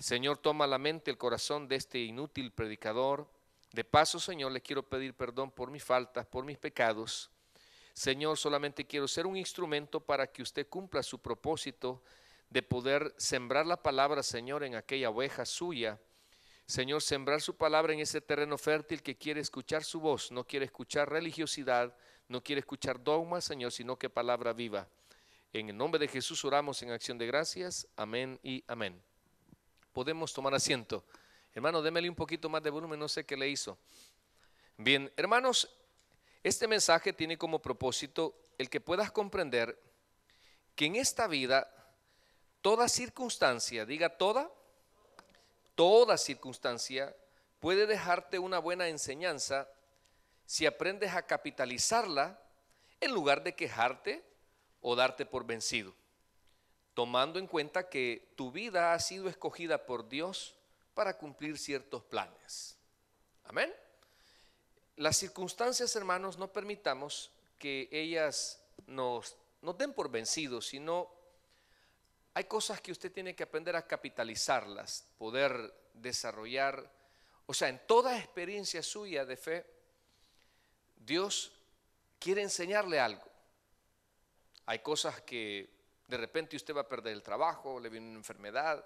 Señor, toma la mente, el corazón de este inútil predicador. De paso, Señor, le quiero pedir perdón por mis faltas, por mis pecados. Señor, solamente quiero ser un instrumento para que usted cumpla su propósito de poder sembrar la palabra, Señor, en aquella oveja suya. Señor, sembrar su palabra en ese terreno fértil que quiere escuchar su voz, no quiere escuchar religiosidad, no quiere escuchar dogmas, Señor, sino que palabra viva. En el nombre de Jesús oramos en acción de gracias. Amén y amén podemos tomar asiento. Hermano, démele un poquito más de volumen, no sé qué le hizo. Bien, hermanos, este mensaje tiene como propósito el que puedas comprender que en esta vida toda circunstancia, diga toda, toda circunstancia puede dejarte una buena enseñanza si aprendes a capitalizarla en lugar de quejarte o darte por vencido tomando en cuenta que tu vida ha sido escogida por Dios para cumplir ciertos planes. Amén. Las circunstancias, hermanos, no permitamos que ellas nos, nos den por vencidos, sino hay cosas que usted tiene que aprender a capitalizarlas, poder desarrollar. O sea, en toda experiencia suya de fe, Dios quiere enseñarle algo. Hay cosas que de repente usted va a perder el trabajo, le viene una enfermedad,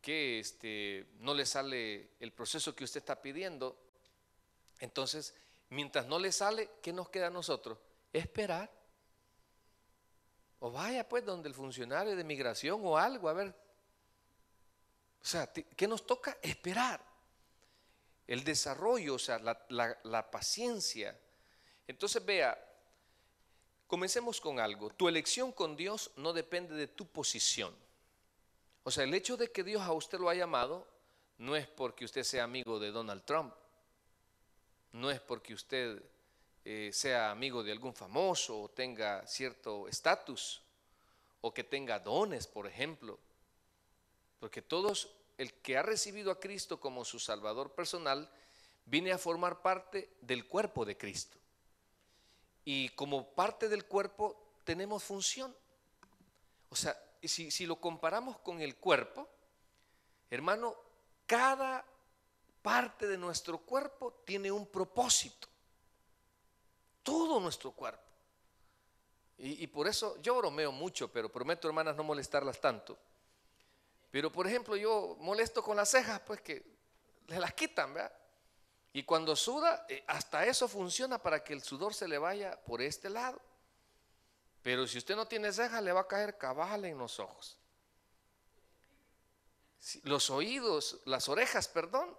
que este, no le sale el proceso que usted está pidiendo. Entonces, mientras no le sale, ¿qué nos queda a nosotros? Esperar. O vaya pues donde el funcionario de migración o algo, a ver. O sea, ¿qué nos toca? Esperar. El desarrollo, o sea, la paciencia. Entonces, vea, Comencemos con algo. Tu elección con Dios no depende de tu posición. O sea, el hecho de que Dios a usted lo ha llamado no es porque usted sea amigo de Donald Trump, no es porque usted eh, sea amigo de algún famoso o tenga cierto estatus o que tenga dones, por ejemplo. Porque todos, el que ha recibido a Cristo como su Salvador personal, viene a formar parte del cuerpo de Cristo y como parte del cuerpo tenemos función. O sea, si, lo comparamos con el cuerpo, hermano, cada parte de nuestro cuerpo tiene un propósito. Todo nuestro cuerpo. Y, por eso yo bromeo mucho, pero prometo, hermanas, no molestarlas tanto. Pero por ejemplo, yo molesto con las cejas, pues que las quitan, ¿verdad? Y cuando suda, eh, hasta eso funciona para que el sudor se le vaya por este lado. Pero si usted no tiene ceja le va a caer cabal en los ojos. Los oídos, las orejas, perdón.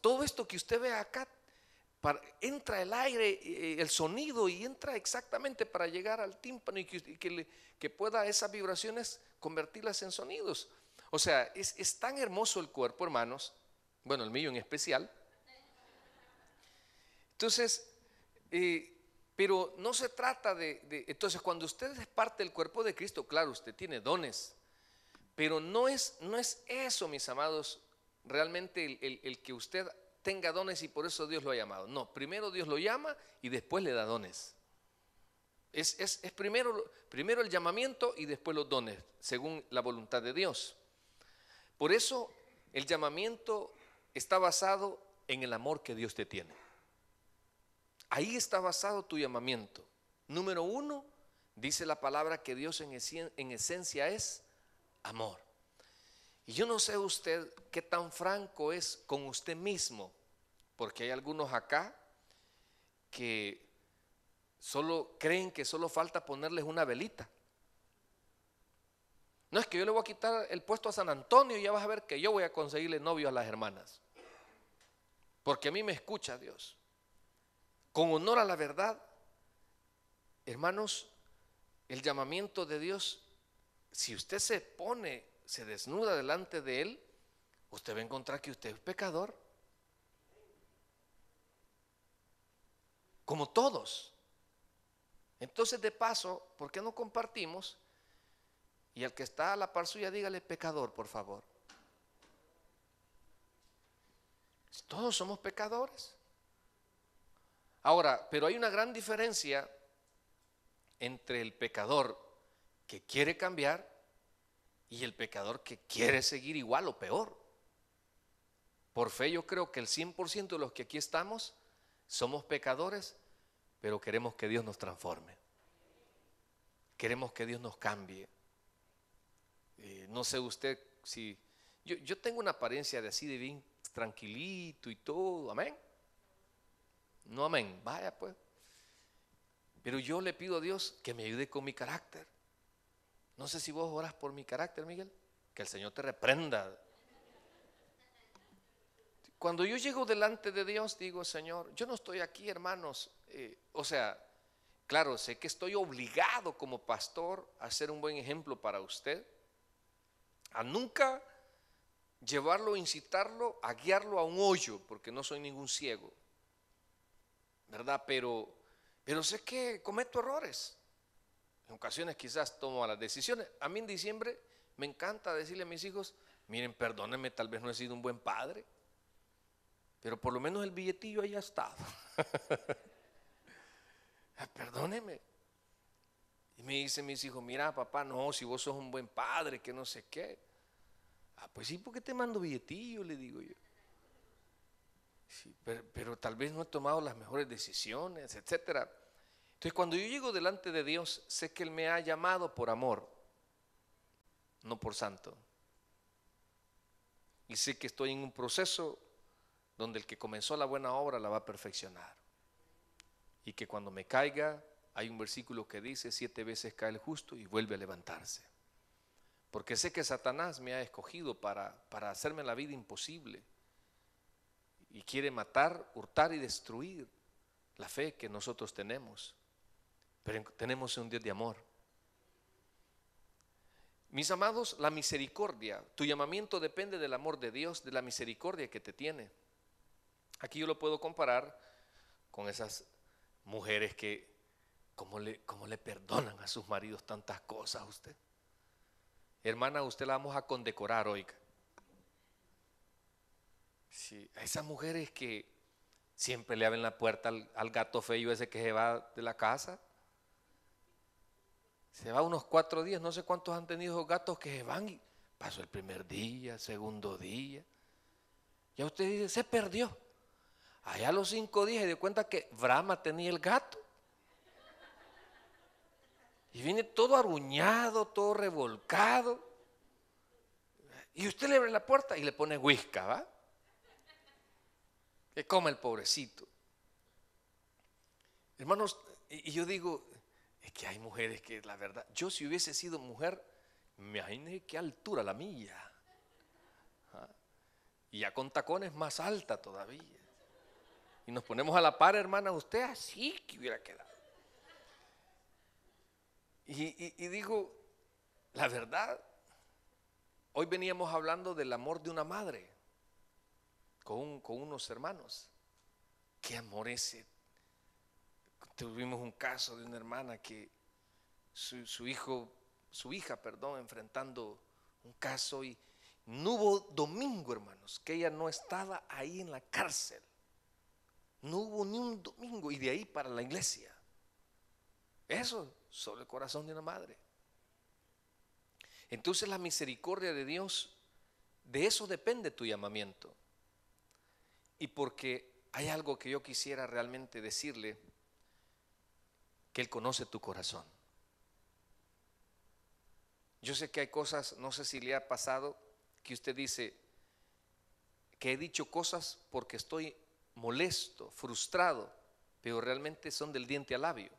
Todo esto que usted ve acá, para, entra el aire, eh, el sonido y entra exactamente para llegar al tímpano y que, pueda esas vibraciones convertirlas en sonidos. O sea, es, es tan hermoso el cuerpo, hermanos, bueno, el mío en especial, entonces, eh, pero no se trata de, Entonces, cuando usted es parte del cuerpo de Cristo, claro, usted tiene dones, pero no es, no es eso, mis amados, realmente el, que usted tenga dones y por eso Dios lo ha llamado. No, primero Dios lo llama y después le da dones. Es, es, primero, primero el llamamiento y después los dones, según la voluntad de Dios. Por eso el llamamiento está basado en el amor que Dios te tiene. Ahí está basado tu llamamiento. Número uno, dice la palabra que Dios en, esencia es amor. Y yo no sé usted qué tan franco es con usted mismo, porque hay algunos acá que solo creen que solo falta ponerles una velita. No es que yo le voy a quitar el puesto a San Antonio y ya vas a ver que yo voy a conseguirle novio a las hermanas. Porque a mí me escucha Dios con honor a la verdad, hermanos, el llamamiento de Dios, si usted se pone, se desnuda delante de Él, usted va a encontrar que usted es pecador. Como todos. Entonces, de paso, ¿por qué no compartimos? Y al que está a la par suya, dígale pecador, por favor. Todos somos pecadores. Ahora, pero hay una gran diferencia entre el pecador que quiere cambiar y el pecador que quiere seguir igual o peor. Por fe yo creo que el 100% de los que aquí estamos somos pecadores, pero queremos que Dios nos transforme. Queremos que Dios nos cambie. Eh, no sé usted si... Yo, yo tengo una apariencia de así, de bien tranquilito y todo, amén. No amén. Vaya pues. Pero yo le pido a Dios que me ayude con mi carácter. No sé si vos oras por mi carácter, Miguel. Que el Señor te reprenda. Cuando yo llego delante de Dios, digo, Señor, yo no estoy aquí, hermanos. Eh, o sea, claro, sé que estoy obligado como pastor a ser un buen ejemplo para usted. A nunca llevarlo, incitarlo, a guiarlo a un hoyo, porque no soy ningún ciego. ¿verdad? Pero, pero sé que cometo errores. En ocasiones quizás tomo las decisiones. A mí en diciembre me encanta decirle a mis hijos, miren, perdónenme, tal vez no he sido un buen padre, pero por lo menos el billetillo haya estado. Ah, perdónenme. Y me dicen mis hijos, mira papá, no, si vos sos un buen padre, que no sé qué. Ah, pues sí, ¿por qué te mando billetillo? Le digo yo pero, tal vez no he tomado las mejores decisiones, etc. Entonces cuando yo llego delante de Dios, sé que Él me ha llamado por amor, no por santo. Y sé que estoy en un proceso donde el que comenzó la buena obra la va a perfeccionar. Y que cuando me caiga, hay un versículo que dice, siete veces cae el justo y vuelve a levantarse. Porque sé que Satanás me ha escogido para, para hacerme la vida imposible y quiere matar, hurtar y destruir la fe que nosotros tenemos. Pero tenemos un Dios de amor. Mis amados, la misericordia, tu llamamiento depende del amor de Dios, de la misericordia que te tiene. Aquí yo lo puedo comparar con esas mujeres que, ¿cómo le, le perdonan a sus maridos tantas cosas a usted? Hermana, usted la vamos a condecorar hoy. Sí, esas mujeres que siempre le abren la puerta al, gato feo ese que se va de la casa. Se va unos cuatro días, no sé cuántos han tenido gatos que se van. Y pasó el primer día, segundo día. Ya usted dice, se perdió. Allá a los cinco días se dio cuenta que Brahma tenía el gato. Y viene todo aruñado, todo revolcado. Y usted le abre la puerta y le pone whisky, ¿va? Que coma el pobrecito. Hermanos, y yo digo, es que hay mujeres que la verdad, yo si hubiese sido mujer, me imaginé qué altura la mía. ¿Ah? Y ya con tacones más alta todavía. Y nos ponemos a la par, hermana, usted así que hubiera quedado. y digo, la verdad, hoy veníamos hablando del amor de una madre con, unos hermanos. Qué amor ese. Tuvimos un caso de una hermana que su, su hijo, su hija, perdón, enfrentando un caso y no hubo domingo, hermanos, que ella no estaba ahí en la cárcel. No hubo ni un domingo y de ahí para la iglesia. Eso sobre el corazón de una madre. Entonces la misericordia de Dios, de eso depende tu llamamiento y porque hay algo que yo quisiera realmente decirle, que Él conoce tu corazón. Yo sé que hay cosas, no sé si le ha pasado, que usted dice, que he dicho cosas porque estoy molesto, frustrado, pero realmente son del diente al labio.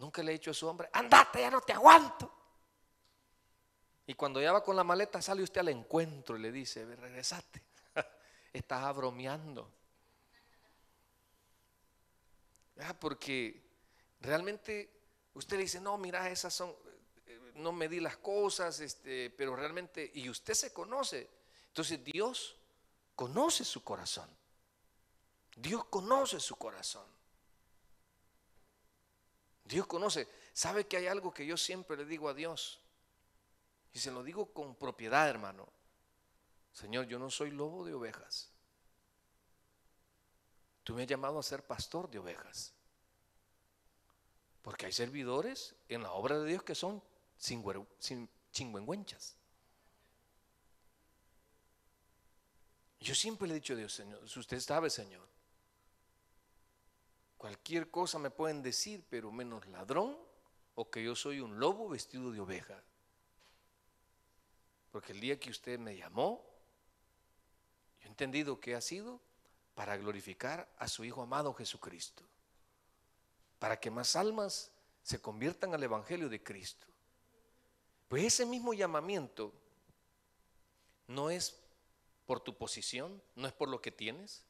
Nunca le he dicho a su hombre, andate, ya no te aguanto. Y cuando ya va con la maleta, sale usted al encuentro y le dice, regresate, estás bromeando. Ah, porque realmente usted le dice, no, mira, esas son, eh, no me di las cosas, este, pero realmente, y usted se conoce. Entonces Dios conoce su corazón. Dios conoce su corazón. Dios conoce. ¿Sabe que hay algo que yo siempre le digo a Dios? Y se lo digo con propiedad, hermano. Señor, yo no soy lobo de ovejas. Tú me has llamado a ser pastor de ovejas. Porque hay servidores en la obra de Dios que son chingüengüenchas. Yo siempre le he dicho a Dios, Señor, si usted sabe, Señor, cualquier cosa me pueden decir, pero menos ladrón o que yo soy un lobo vestido de oveja. Porque el día que usted me llamó, yo he entendido que ha sido para glorificar a su Hijo amado Jesucristo, para que más almas se conviertan al Evangelio de Cristo. Pues ese mismo llamamiento no es por tu posición, no es por lo que tienes.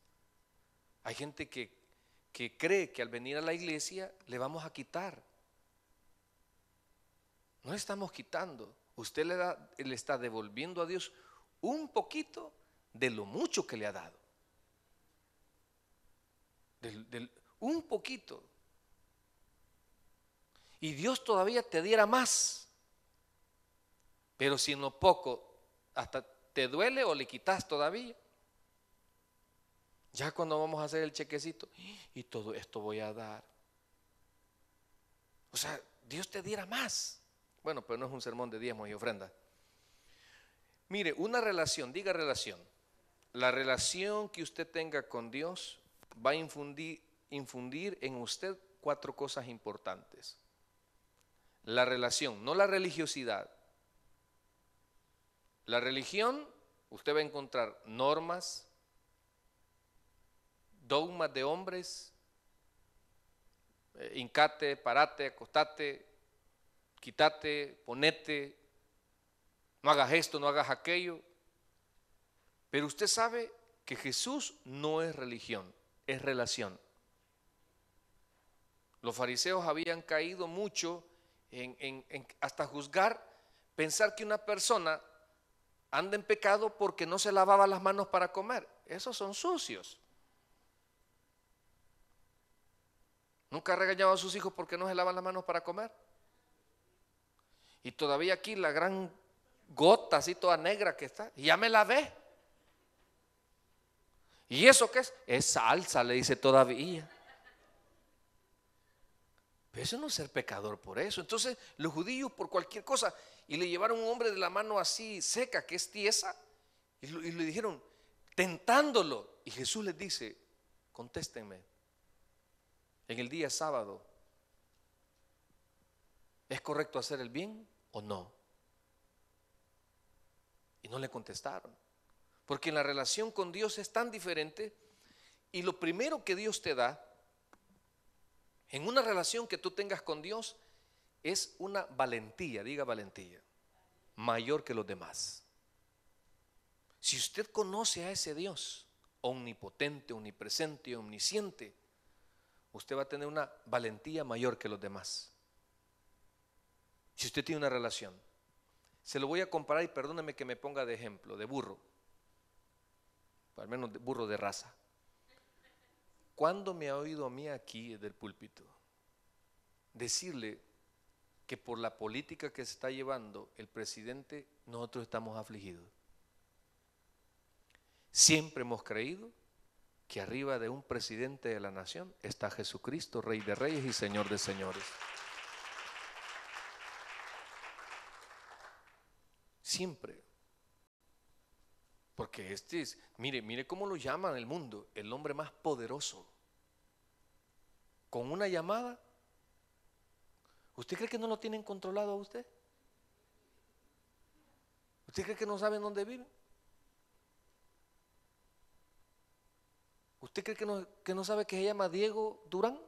Hay gente que, que cree que al venir a la iglesia le vamos a quitar. No le estamos quitando usted le, da, le está devolviendo a Dios un poquito de lo mucho que le ha dado. un poquito. Y Dios todavía te diera más. Pero si en lo poco hasta te duele o le quitas todavía. Ya cuando vamos a hacer el chequecito, y todo esto voy a dar. O sea, Dios te diera más. Bueno, pero no es un sermón de diezmos y ofrendas. Mire, una relación, diga relación. La relación que usted tenga con Dios va a infundir, infundir en usted cuatro cosas importantes. La relación, no la religiosidad. La religión, usted va a encontrar normas, dogmas de hombres, hincate, eh, parate, acostate, quítate, ponete, no hagas esto, no hagas aquello. Pero usted sabe que Jesús no es religión, es relación. Los fariseos habían caído mucho en, hasta juzgar, pensar que una persona anda en pecado porque no se lavaba las manos para comer. Esos son sucios. Nunca regañaba a sus hijos porque no se lavaban las manos para comer. Y todavía aquí la gran gota así toda negra que está, ya me la ve. ¿Y eso qué es? Es salsa, le dice todavía. Pero eso no es ser pecador por eso. Entonces, los judíos por cualquier cosa, y le llevaron un hombre de la mano así seca, que es tiesa, y, le dijeron, tentándolo. Y Jesús les dice, contéstenme, en el día sábado, ¿es correcto hacer el bien o no? Y no le contestaron. Porque la relación con Dios es tan diferente y lo primero que Dios te da en una relación que tú tengas con Dios es una valentía, diga valentía, mayor que los demás. Si usted conoce a ese Dios omnipotente, omnipresente omnisciente, usted va a tener una valentía mayor que los demás. Si usted tiene una relación, se lo voy a comparar y perdóneme que me ponga de ejemplo, de burro, al menos de burro de raza. ¿Cuándo me ha oído a mí aquí del púlpito decirle que por la política que se está llevando el presidente nosotros estamos afligidos? Siempre hemos creído que arriba de un presidente de la nación está Jesucristo, Rey de Reyes y Señor de Señores. siempre. Porque este es, mire, mire cómo lo llaman el mundo, el hombre más poderoso. Con una llamada, ¿usted cree que no lo tienen controlado a usted? ¿Usted cree que no saben dónde vive? ¿Usted cree que no, que no sabe que se llama Diego Durán?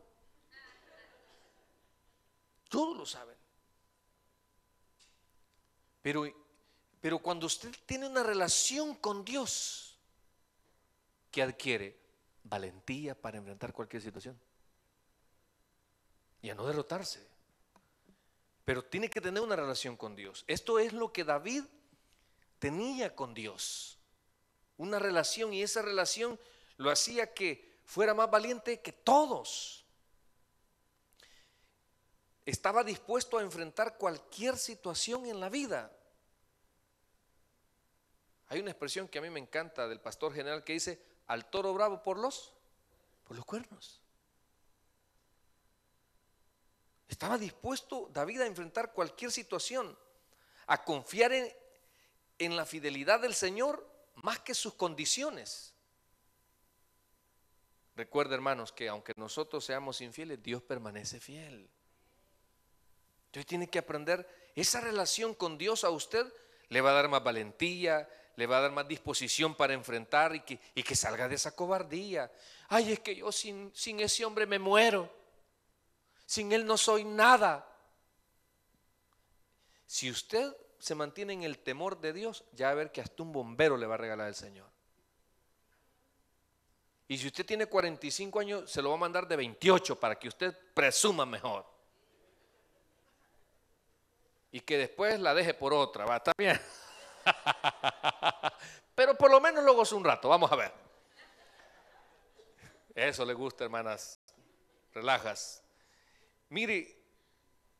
Todos lo saben. Pero pero cuando usted tiene una relación con Dios, que adquiere valentía para enfrentar cualquier situación y a no derrotarse. Pero tiene que tener una relación con Dios. Esto es lo que David tenía con Dios. Una relación y esa relación lo hacía que fuera más valiente que todos. Estaba dispuesto a enfrentar cualquier situación en la vida. Hay una expresión que a mí me encanta del pastor general que dice, al toro bravo por los, por los cuernos. Estaba dispuesto David a enfrentar cualquier situación, a confiar en, la fidelidad del Señor más que sus condiciones. Recuerda, hermanos, que aunque nosotros seamos infieles, Dios permanece fiel. Usted tiene que aprender esa relación con Dios a usted le va a dar más valentía, le va a dar más disposición para enfrentar y que, y que salga de esa cobardía. Ay, es que yo sin, sin ese hombre me muero. Sin él no soy nada. Si usted se mantiene en el temor de Dios, ya va a ver que hasta un bombero le va a regalar el Señor. Y si usted tiene 45 años, se lo va a mandar de 28 para que usted presuma mejor. Y que después la deje por otra, va, también. bien. Pero por lo menos lo gozo un rato, vamos a ver. Eso le gusta, hermanas. Relajas. Mire,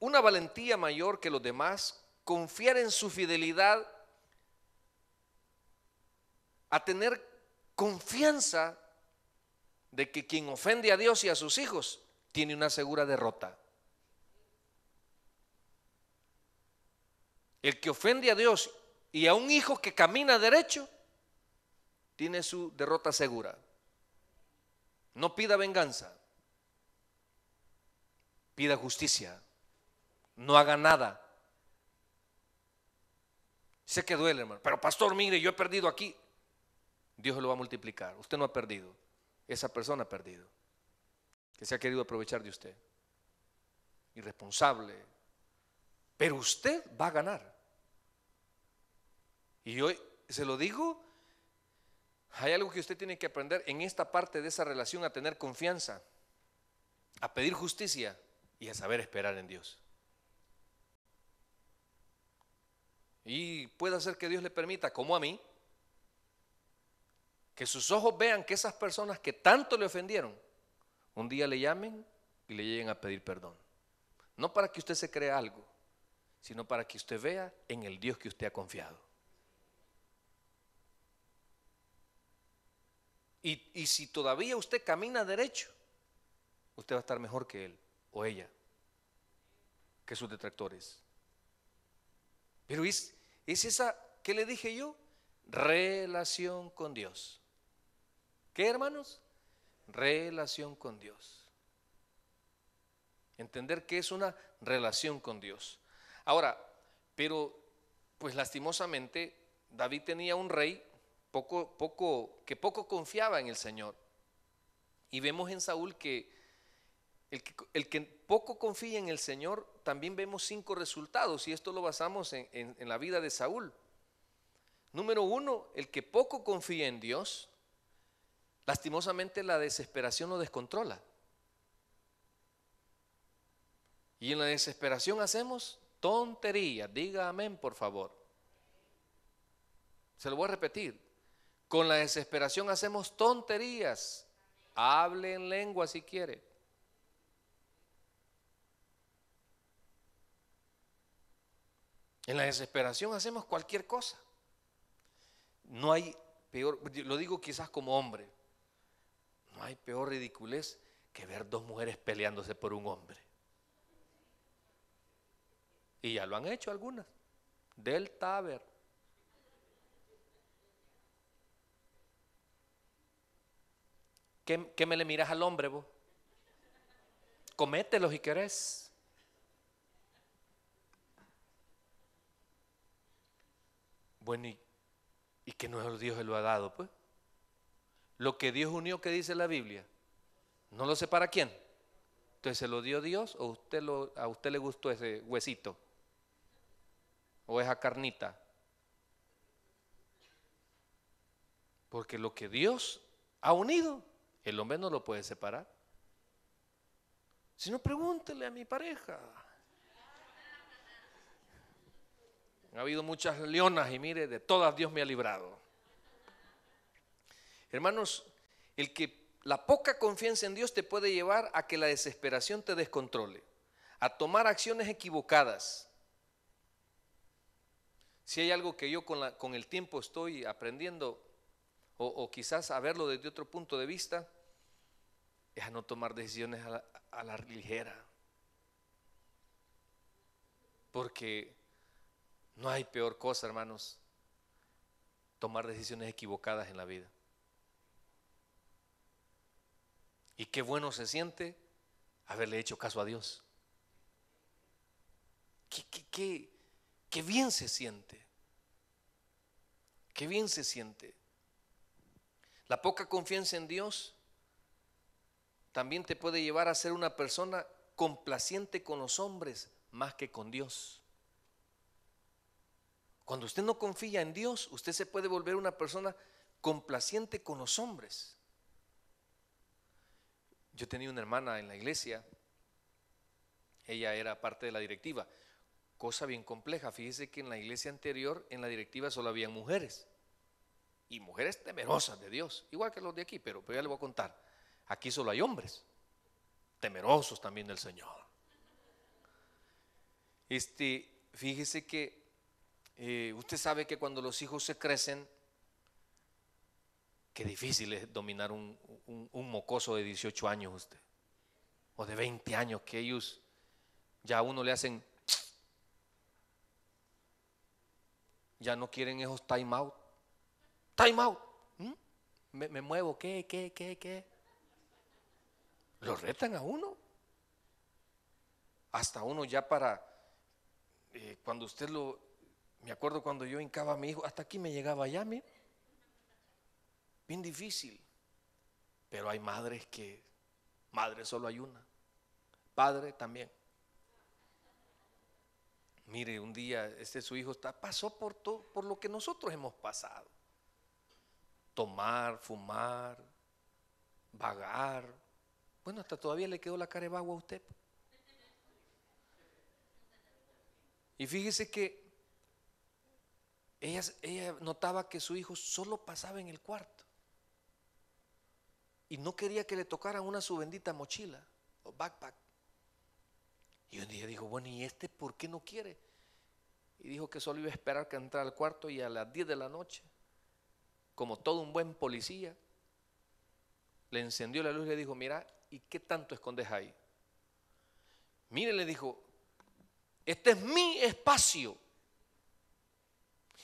una valentía mayor que los demás, confiar en su fidelidad, a tener confianza de que quien ofende a Dios y a sus hijos tiene una segura derrota. El que ofende a Dios y a un hijo que camina derecho, tiene su derrota segura. No pida venganza. Pida justicia. No haga nada. Sé que duele, hermano. Pero pastor, mire, yo he perdido aquí. Dios lo va a multiplicar. Usted no ha perdido. Esa persona ha perdido. Que se ha querido aprovechar de usted. Irresponsable. Pero usted va a ganar. Y hoy se lo digo, hay algo que usted tiene que aprender en esta parte de esa relación a tener confianza, a pedir justicia y a saber esperar en Dios. Y puede ser que Dios le permita, como a mí, que sus ojos vean que esas personas que tanto le ofendieron, un día le llamen y le lleguen a pedir perdón. No para que usted se crea algo, sino para que usted vea en el Dios que usted ha confiado. Y, si todavía usted camina derecho, usted va a estar mejor que él o ella, que sus detractores. Pero es, es esa, ¿qué le dije yo? Relación con Dios. ¿Qué, hermanos? Relación con Dios. Entender que es una relación con Dios. Ahora, pero pues lastimosamente David tenía un rey poco, que poco confiaba en el Señor. Y vemos en Saúl que el, que poco confía en el Señor, también vemos cinco resultados, y esto lo basamos en, la vida de Saúl. Número uno, el que poco confía en Dios, lastimosamente la desesperación lo descontrola. Y en la desesperación hacemos tontería. Diga amén, por favor. Se lo voy a repetir. Con la desesperación hacemos tonterías. Hable en lengua si quiere. En la desesperación hacemos cualquier cosa. No hay peor, lo digo quizás como hombre, no hay peor ridiculez que ver dos mujeres peleándose por un hombre. Y ya lo han hecho algunas. Del Taber. ¿Qué, me le miras al hombre vos? Comételos si querés. Bueno, ¿y, que no Dios se lo ha dado, pues? Lo que Dios unió, que dice la Biblia? ¿No lo sé para quién? Entonces, ¿se lo dio Dios o usted lo, a usted le gustó ese huesito? ¿O esa carnita? Porque lo que Dios ha unido, el hombre no lo puede separar. Si no, pregúntele a mi pareja. Ha habido muchas leonas y mire, de todas Dios me ha librado. Hermanos, el que la poca confianza en Dios te puede llevar a que la desesperación te descontrole, a tomar acciones equivocadas. Si hay algo que yo con, el tiempo estoy aprendiendo, o quizás a verlo desde otro punto de vista, es a no tomar decisiones a la, ligera. Porque no hay peor cosa, hermanos, tomar decisiones equivocadas en la vida. Y qué bueno se siente haberle hecho caso a Dios. qué bien se siente. Qué bien se siente. La poca confianza en Dios también te puede llevar a ser una persona complaciente con los hombres más que con Dios. Cuando usted no confía en Dios, usted se puede volver una persona complaciente con los hombres. Yo tenía una hermana en la iglesia, ella era parte de la directiva, cosa bien compleja. Fíjese que en la iglesia anterior, en la directiva solo había mujeres, y mujeres temerosas de Dios, igual que los de aquí, pero, pero ya le voy a contar. Aquí solo hay hombres, temerosos también del Señor. Este, fíjese que eh, usted sabe que cuando los hijos se crecen, qué difícil es dominar un, mocoso de 18 años usted, o de 20 años, que ellos ya a uno le hacen, ya no quieren esos time out, time out, ¿Mm? ¿Me, me, muevo, ¿qué, qué, qué, qué? Lo retan a uno. Hasta uno ya para, eh, cuando usted lo, me acuerdo cuando yo hincaba a mi hijo, hasta aquí me llegaba ya, mira. Bien difícil. Pero hay madres que, madre solo hay una, padre también. Mire, un día este su hijo está, pasó por todo, por lo que nosotros hemos pasado. Tomar, fumar, vagar, bueno, hasta todavía le quedó la cara de agua a usted. Y fíjese que ella, notaba que su hijo solo pasaba en el cuarto. Y no quería que le tocaran una su bendita mochila o backpack. Y un día dijo, bueno, ¿y este por qué no quiere? Y dijo que solo iba a esperar que entrara al cuarto y a las 10 de la noche, como todo un buen policía, le encendió la luz y le dijo, mira, ¿y qué tanto escondes ahí? Mire, le dijo, este es mi espacio.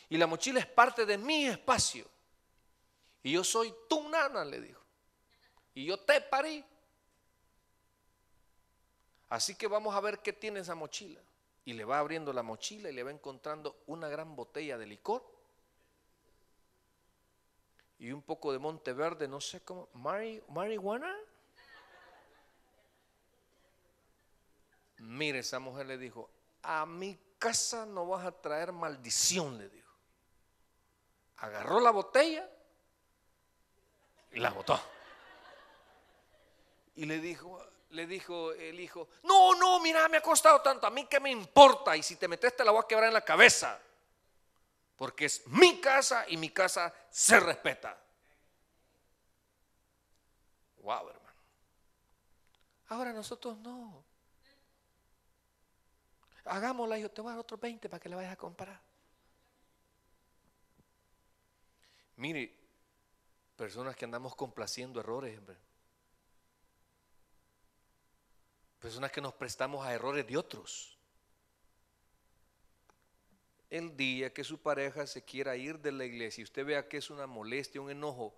Y la mochila es parte de mi espacio. Y yo soy tu nana, le dijo. Y yo te parí. Así que vamos a ver qué tiene esa mochila. Y le va abriendo la mochila y le va encontrando una gran botella de licor. Y un poco de monte verde, no sé cómo, marihuana. Mire, esa mujer le dijo, a mi casa no vas a traer maldición, le dijo. Agarró la botella y la botó. Y le dijo, le dijo el hijo, no, no, mira, me ha costado tanto, a mí que me importa, y si te metes te la voy a quebrar en la cabeza, porque es mi casa y mi casa se respeta. Wow, hermano. Ahora nosotros no. Hagámosla y yo te voy a dar otros 20 para que la vayas a comprar. Mire, personas que andamos complaciendo errores, hombre. Personas que nos prestamos a errores de otros. El día que su pareja se quiera ir de la iglesia y usted vea que es una molestia, un enojo,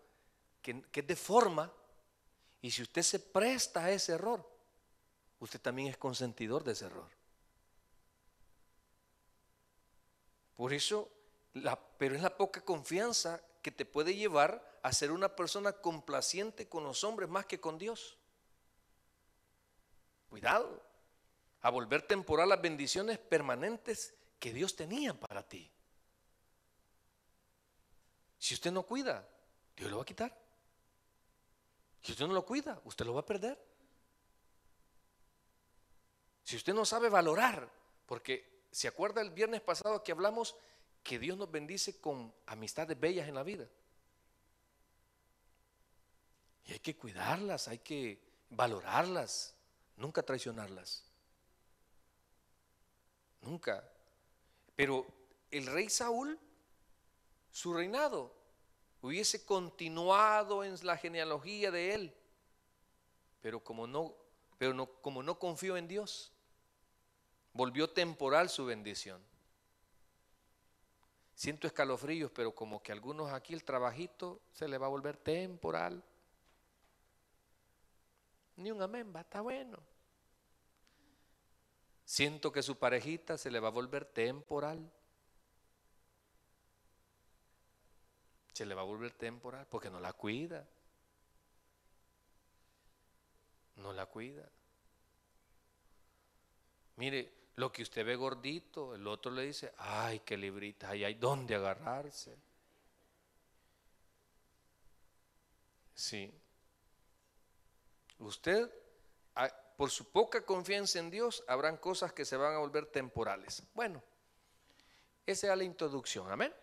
que, que es de forma, y si usted se presta a ese error, usted también es consentidor de ese error. Por eso, la, pero es la poca confianza que te puede llevar a ser una persona complaciente con los hombres más que con Dios. Cuidado, a volver temporal las bendiciones permanentes que Dios tenía para ti. Si usted no cuida, Dios lo va a quitar. Si usted no lo cuida, usted lo va a perder. Si usted no sabe valorar, porque ¿Se acuerda el viernes pasado que hablamos que Dios nos bendice con amistades bellas en la vida? Y hay que cuidarlas, hay que valorarlas, nunca traicionarlas. Nunca. Pero el rey Saúl, su reinado, hubiese continuado en la genealogía de él, pero como no, pero no, como no confió en Dios, volvió temporal su bendición. Siento escalofríos, pero como que algunos aquí el trabajito se le va a volver temporal. Ni un amén, va, está bueno. Siento que su parejita se le va a volver temporal. Se le va a volver temporal porque no la cuida. No la cuida. Mire, lo que usted ve gordito, el otro le dice, ay, qué librita, ahí hay dónde agarrarse. Sí. Usted, ah, por su poca confianza en Dios, habrán cosas que se van a volver temporales. Bueno, esa es la introducción, amén.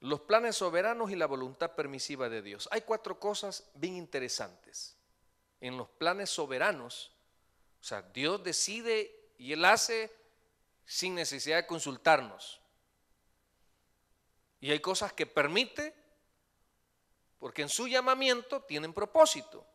Los planes soberanos y la voluntad permisiva de Dios. Hay cuatro cosas bien interesantes en los planes soberanos o sea, Dios decide y Él hace sin necesidad de consultarnos. Y hay cosas que permite porque en su llamamiento tienen propósito.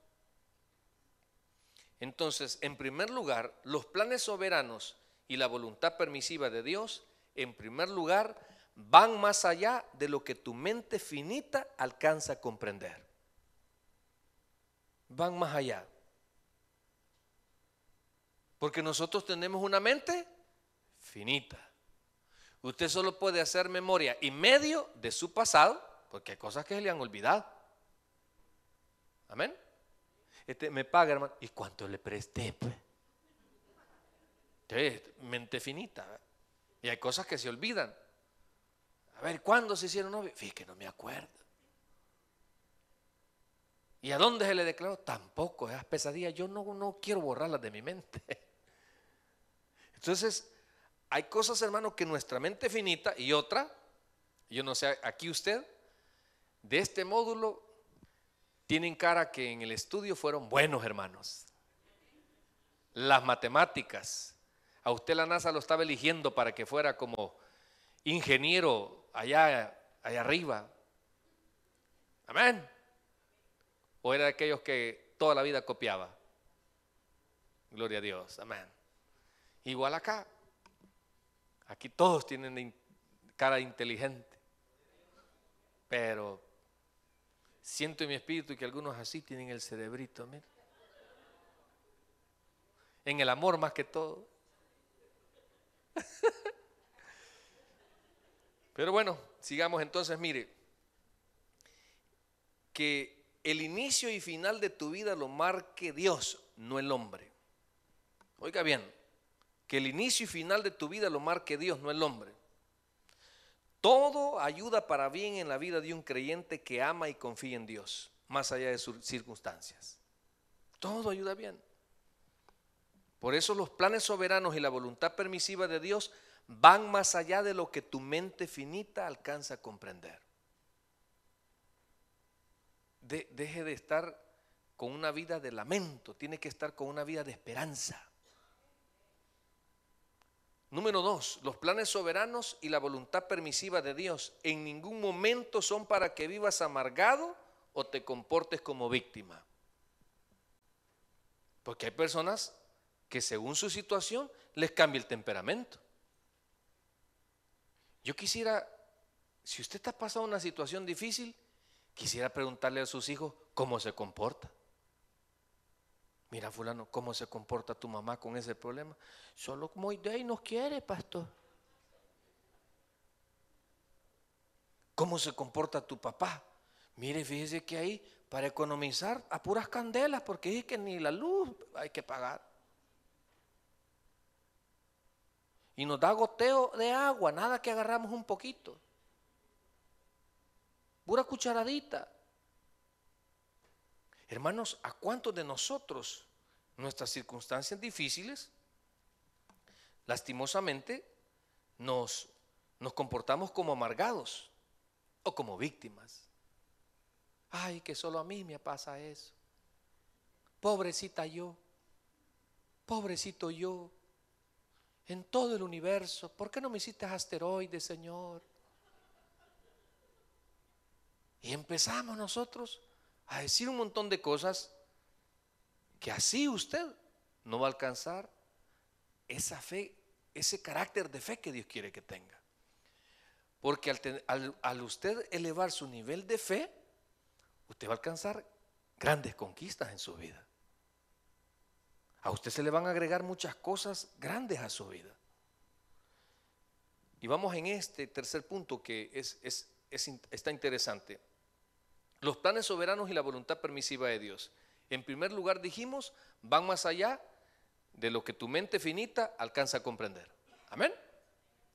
Entonces, en primer lugar, los planes soberanos y la voluntad permisiva de Dios, en primer lugar, van más allá de lo que tu mente finita alcanza a comprender. Van más allá. Porque nosotros tenemos una mente finita. Usted solo puede hacer memoria y medio de su pasado, porque hay cosas que se le han olvidado. Amén. Este, me paga, hermano. ¿Y cuánto le presté? Pues? mente finita. ¿eh? Y hay cosas que se olvidan. A ver, ¿cuándo se hicieron novios? Fíjate, no me acuerdo. ¿Y a dónde se le declaró? Tampoco, esas pesadillas yo no, no quiero borrarlas de mi mente. Entonces, hay cosas, hermanos que nuestra mente finita y otra, yo no sé, aquí usted, de este módulo, tienen cara que en el estudio fueron buenos, hermanos. Las matemáticas. A usted la NASA lo estaba eligiendo para que fuera como ingeniero allá, allá arriba. Amén. O era de aquellos que toda la vida copiaba. Gloria a Dios. Amén. Igual acá. Aquí todos tienen cara inteligente. Pero siento en mi espíritu que algunos así tienen el cerebrito, En el amor más que todo. Pero bueno, sigamos entonces, mire, que el inicio y final de tu vida lo marque Dios, no el hombre. Oiga bien, que el inicio y final de tu vida lo marque Dios, no el hombre. Todo ayuda para bien en la vida de un creyente que ama y confía en Dios, más allá de sus circunstancias. Todo ayuda bien. Por eso los planes soberanos y la voluntad permisiva de Dios van más allá de lo que tu mente finita alcanza a comprender. deje de estar con una vida de lamento, tiene que estar con una vida de esperanza. Número dos, los planes soberanos y la voluntad permisiva de Dios en ningún momento son para que vivas amargado o te comportes como víctima. Porque hay personas que según su situación les cambia el temperamento. Yo quisiera, si usted está pasando una situación difícil, quisiera preguntarle a sus hijos cómo se comporta. Mira, fulano, cómo se comporta tu mamá con ese problema. Solo como de y nos quiere, pastor. ¿Cómo se comporta tu papá? Mire, fíjese que ahí, para economizar, a puras candelas, porque es que ni la luz hay que pagar. Y nos da goteo de agua, nada que agarramos un poquito. Pura cucharadita. Hermanos, ¿a cuántos de nosotros nuestras circunstancias difíciles, lastimosamente, nos, nos comportamos como amargados o como víctimas? Ay, que solo a mí me pasa eso. Pobrecita yo. Pobrecito yo. En todo el universo. ¿Por qué no me hiciste asteroide, Señor? Y empezamos nosotros a decir un montón de cosas que así usted no va a alcanzar esa fe, ese carácter de fe que Dios quiere que tenga. Porque al, usted elevar su nivel de fe, usted va a alcanzar grandes conquistas en su vida. A usted se le van a agregar muchas cosas grandes a su vida. Y vamos en este tercer punto que es, es, está interesante. Los planes soberanos y la voluntad permisiva de Dios. En primer lugar dijimos, van más allá de lo que tu mente finita alcanza a comprender. Amén.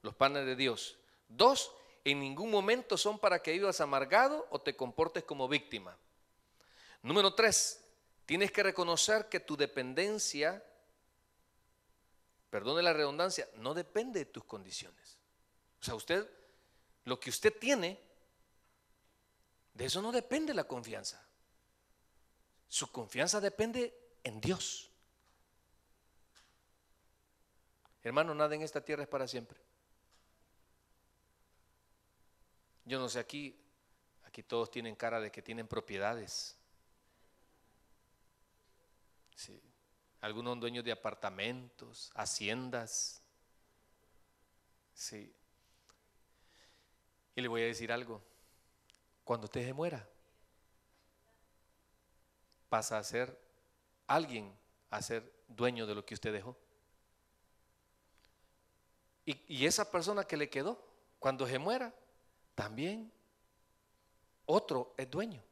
Los planes de Dios. Dos, en ningún momento son para que vivas amargado o te comportes como víctima. Número tres, tienes que reconocer que tu dependencia, perdone la redundancia, no depende de tus condiciones. O sea, usted, lo que usted tiene de eso no depende la confianza. Su confianza depende en Dios. Hermano, nada en esta tierra es para siempre. Yo no sé aquí, aquí todos tienen cara de que tienen propiedades. Sí. Algunos dueños de apartamentos, haciendas. Sí. Y le voy a decir algo. Cuando usted se muera, pasa a ser alguien, a ser dueño de lo que usted dejó. Y, esa persona que le quedó, cuando se muera, también otro es dueño.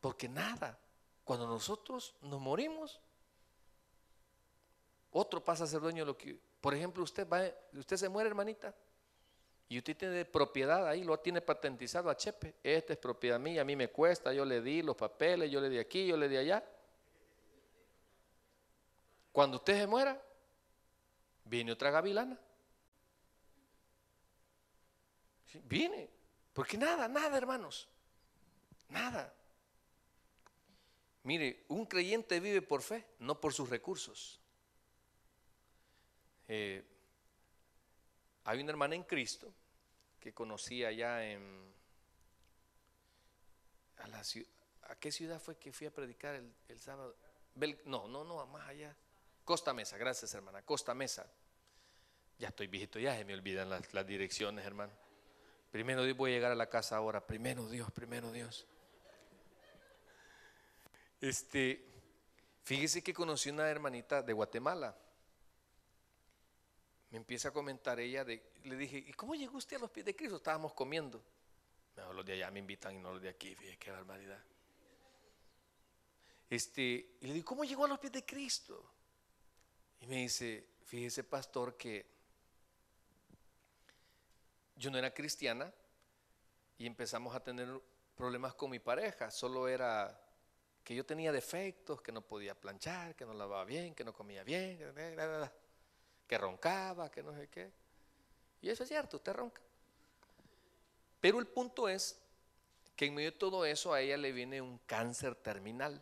Porque nada, cuando nosotros nos morimos, otro pasa a ser dueño de lo que, por ejemplo, usted va, usted se muere, hermanita, y usted tiene propiedad ahí, lo tiene patentizado a Chepe. Esta es propiedad mía, a mí me cuesta, yo le di los papeles, yo le di aquí, yo le di allá. Cuando usted se muera, viene otra gavilana. viene, porque nada, nada, hermanos, nada. Mire, un creyente vive por fe, no por sus recursos. Eh, hay una hermana en Cristo que conocí allá en... A, la, ¿A qué ciudad fue que fui a predicar el, sábado? no, no, no, más allá. Costa Mesa, gracias hermana, Costa Mesa. Ya estoy viejito, ya se me olvidan las, las direcciones, hermano. Primero Dios, voy a llegar a la casa ahora. Primero Dios, primero Dios. Este, fíjese que conocí una hermanita de Guatemala me empieza a comentar ella, le dije, ¿y cómo llegó usted a los pies de Cristo? Estábamos comiendo. los de allá me invitan y no los de aquí, fíjate qué barbaridad. Este, y le digo, ¿cómo llegó a los pies de Cristo? Y me dice, fíjese pastor que yo no era cristiana y empezamos a tener problemas con mi pareja, solo era que yo tenía defectos, que no podía planchar, que no lavaba bien, que no comía bien que roncaba, que no sé qué. Y eso es cierto, usted ronca. Pero el punto es que en medio de todo eso a ella le viene un cáncer terminal.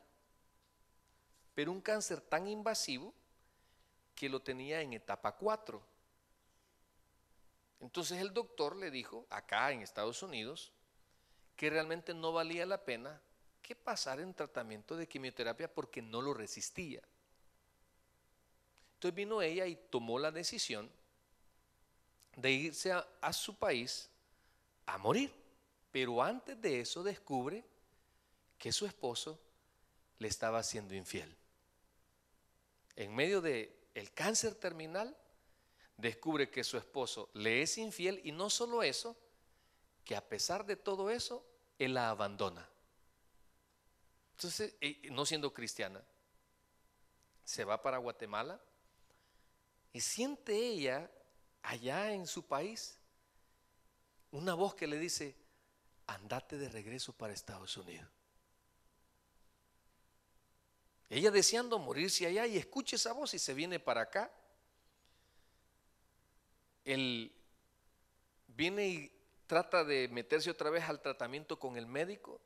Pero un cáncer tan invasivo que lo tenía en etapa 4. Entonces el doctor le dijo, acá en Estados Unidos, que realmente no valía la pena que pasara en tratamiento de quimioterapia porque no lo resistía. Entonces vino ella y tomó la decisión de irse a, su país a morir. Pero antes de eso descubre que su esposo le estaba siendo infiel. En medio del el cáncer terminal, descubre que su esposo le es infiel y no solo eso, que a pesar de todo eso, él la abandona. Entonces, eh, no siendo cristiana, se va para Guatemala y siente ella allá en su país una voz que le dice, andate de regreso para Estados Unidos. Ella deseando morirse allá y escucha esa voz y se viene para acá. Él viene y trata de meterse otra vez al tratamiento con el médico.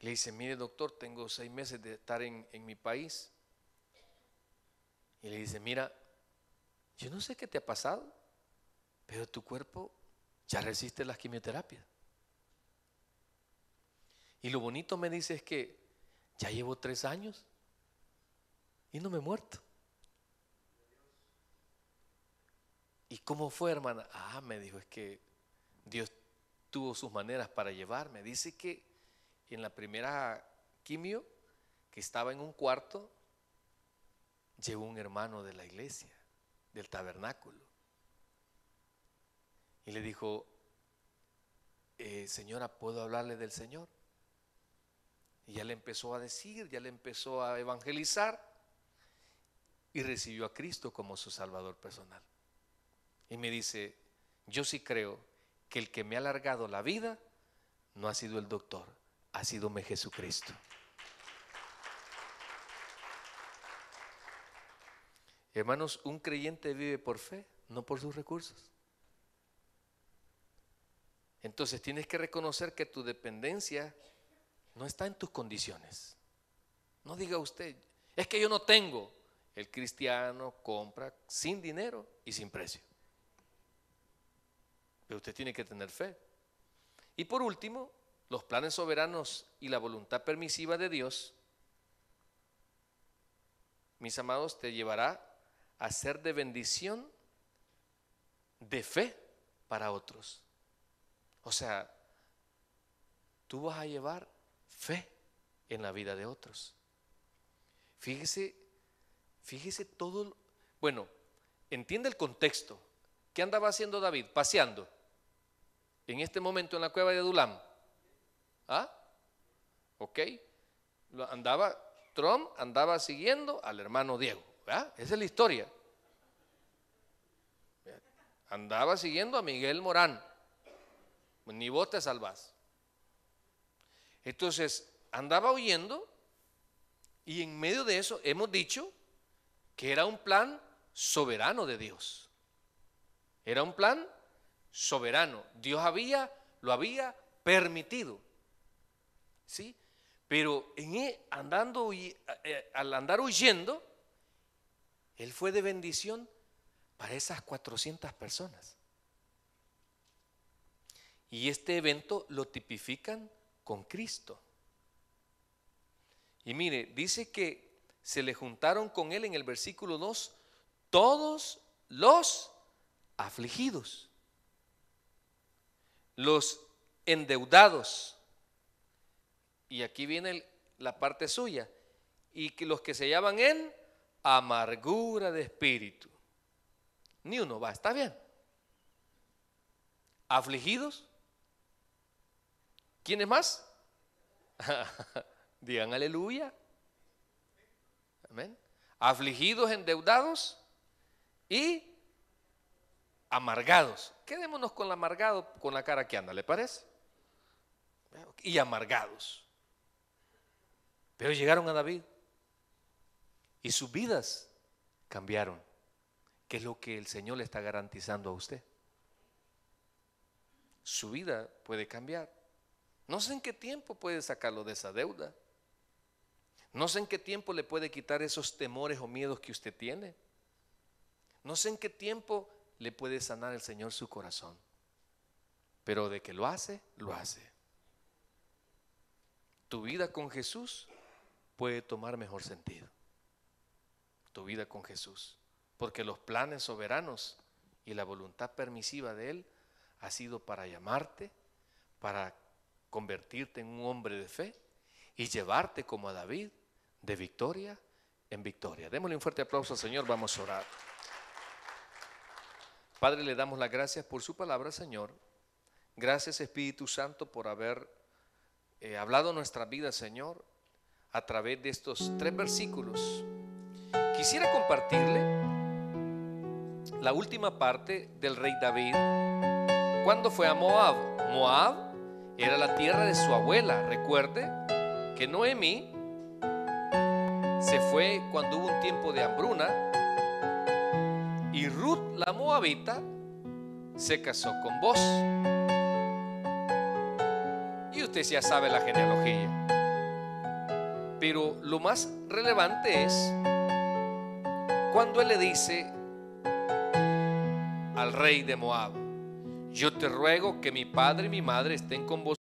Le dice, mire doctor, tengo seis meses de estar en, en mi país. Y le dice, mira, yo no sé qué te ha pasado, pero tu cuerpo ya resiste las quimioterapias. Y lo bonito me dice es que ya llevo tres años y no me he muerto. ¿Y cómo fue, hermana? Ah, me dijo, es que Dios tuvo sus maneras para llevarme. Dice que en la primera quimio, que estaba en un cuarto, llegó un hermano de la iglesia del tabernáculo. Y le dijo, eh, señora, ¿puedo hablarle del Señor? Y ya le empezó a decir, ya le empezó a evangelizar y recibió a Cristo como su Salvador personal. Y me dice, yo sí creo que el que me ha alargado la vida no ha sido el doctor, ha sido Jesucristo. Hermanos, un creyente vive por fe, no por sus recursos. Entonces tienes que reconocer que tu dependencia no está en tus condiciones. No diga usted, es que yo no tengo. El cristiano compra sin dinero y sin precio. Pero usted tiene que tener fe. Y por último, los planes soberanos y la voluntad permisiva de Dios, mis amados, te llevará hacer de bendición de fe para otros. O sea, tú vas a llevar fe en la vida de otros. Fíjese, fíjese todo, bueno, entiende el contexto. ¿Qué andaba haciendo David? Paseando. En este momento en la cueva de Dulam. ¿Ah? ¿Ok? Andaba, Trump andaba siguiendo al hermano Diego. Esa es la historia. Andaba siguiendo a Miguel Morán. Pues, ni vos te salvás. Entonces, andaba huyendo y en medio de eso hemos dicho que era un plan soberano de Dios. Era un plan soberano. Dios había, lo había permitido. ¿Sí? Pero e, andando, eh, al andar huyendo, él fue de bendición para esas 400 personas. Y este evento lo tipifican con Cristo. Y mire, dice que se le juntaron con él en el versículo 2 todos los afligidos, los endeudados. Y aquí viene la parte suya. Y que los que se hallaban él amargura de espíritu. Ni uno va, está bien. Afligidos. ¿Quiénes más? Digan aleluya. Amén. Afligidos, endeudados y amargados. Quedémonos con la amargado, con la cara que anda, ¿le parece? Y amargados. Pero llegaron a David. Y sus vidas cambiaron, que es lo que el Señor le está garantizando a usted. Su vida puede cambiar. No sé en qué tiempo puede sacarlo de esa deuda. No sé en qué tiempo le puede quitar esos temores o miedos que usted tiene. No sé en qué tiempo le puede sanar el Señor su corazón. Pero de que lo hace, lo hace. Tu vida con Jesús puede tomar mejor sentido tu vida con Jesús, porque los planes soberanos y la voluntad permisiva de Él ha sido para llamarte, para convertirte en un hombre de fe y llevarte como a David de victoria en victoria. Démosle un fuerte aplauso al Señor, vamos a orar. Padre, le damos las gracias por su palabra, Señor. Gracias, Espíritu Santo, por haber eh, hablado nuestra vida, Señor, a través de estos tres versículos Quisiera compartirle la última parte del rey David cuando fue a Moab. Moab era la tierra de su abuela. Recuerde que Noemí se fue cuando hubo un tiempo de hambruna y Ruth la moabita se casó con vos. Y usted ya sabe la genealogía. Pero lo más relevante es cuando él le dice al rey de Moab, yo te ruego que mi padre y mi madre estén con vosotros.